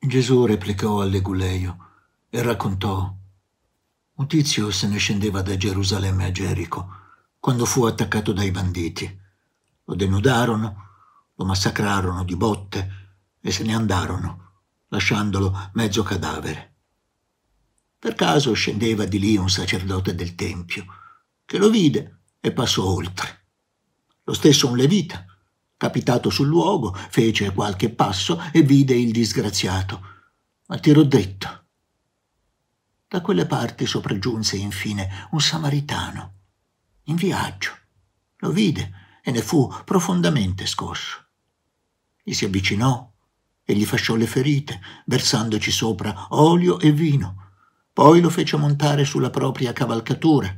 Gesù replicò all'Eguleio e raccontò un tizio se ne scendeva da Gerusalemme a Gerico quando fu attaccato dai banditi. Lo denudarono, lo massacrarono di botte e se ne andarono, lasciandolo mezzo cadavere. Per caso scendeva di lì un sacerdote del Tempio, che lo vide e passò oltre. Lo stesso un levita, capitato sul luogo, fece qualche passo e vide il disgraziato, ma tirò detto. Da quelle parti sopraggiunse infine un samaritano, in viaggio. Lo vide e ne fu profondamente scosso. Gli si avvicinò e gli fasciò le ferite, versandoci sopra olio e vino poi lo fece montare sulla propria cavalcatura,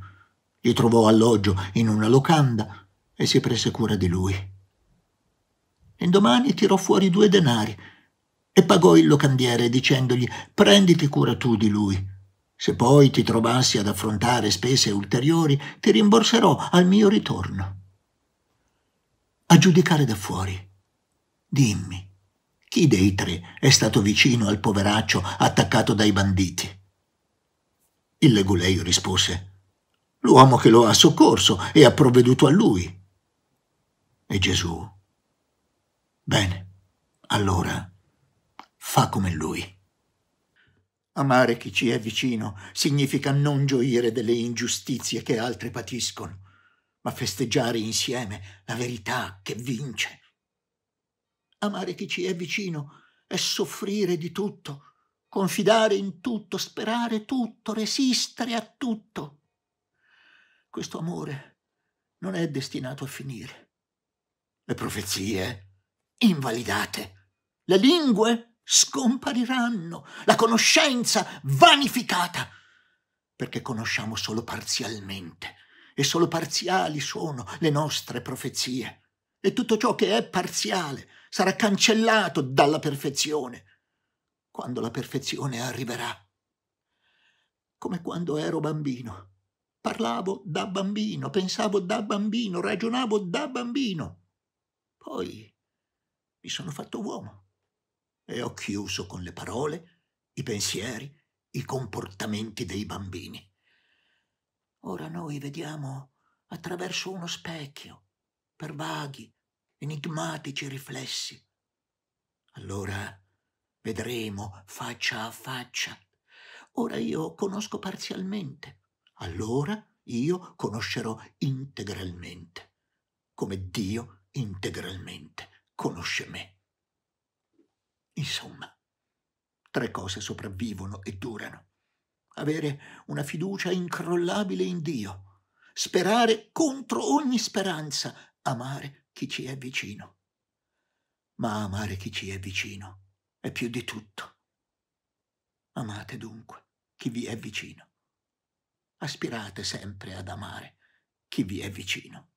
gli trovò alloggio in una locanda e si prese cura di lui. L'indomani tirò fuori due denari e pagò il locandiere dicendogli prenditi cura tu di lui. Se poi ti trovassi ad affrontare spese ulteriori, ti rimborserò al mio ritorno. A giudicare da fuori, dimmi, chi dei tre è stato vicino al poveraccio attaccato dai banditi? Il leguleio rispose L'uomo che lo ha soccorso e ha provveduto a lui. E Gesù Bene, allora fa come lui. Amare chi ci è vicino significa non gioire delle ingiustizie che altri patiscono, ma festeggiare insieme la verità che vince. Amare chi ci è vicino è soffrire di tutto, confidare in tutto, sperare tutto, resistere a tutto. Questo amore non è destinato a finire. Le profezie invalidate, le lingue scompariranno, la conoscenza vanificata, perché conosciamo solo parzialmente e solo parziali sono le nostre profezie. E tutto ciò che è parziale sarà cancellato dalla perfezione quando la perfezione arriverà. Come quando ero bambino. Parlavo da bambino, pensavo da bambino, ragionavo da bambino. Poi mi sono fatto uomo e ho chiuso con le parole, i pensieri, i comportamenti dei bambini. Ora noi vediamo attraverso uno specchio, per vaghi, enigmatici riflessi. Allora Vedremo faccia a faccia. Ora io conosco parzialmente, allora io conoscerò integralmente, come Dio integralmente conosce me. Insomma, tre cose sopravvivono e durano. Avere una fiducia incrollabile in Dio, sperare contro ogni speranza, amare chi ci è vicino. Ma amare chi ci è vicino è più di tutto. Amate dunque chi vi è vicino. Aspirate sempre ad amare chi vi è vicino.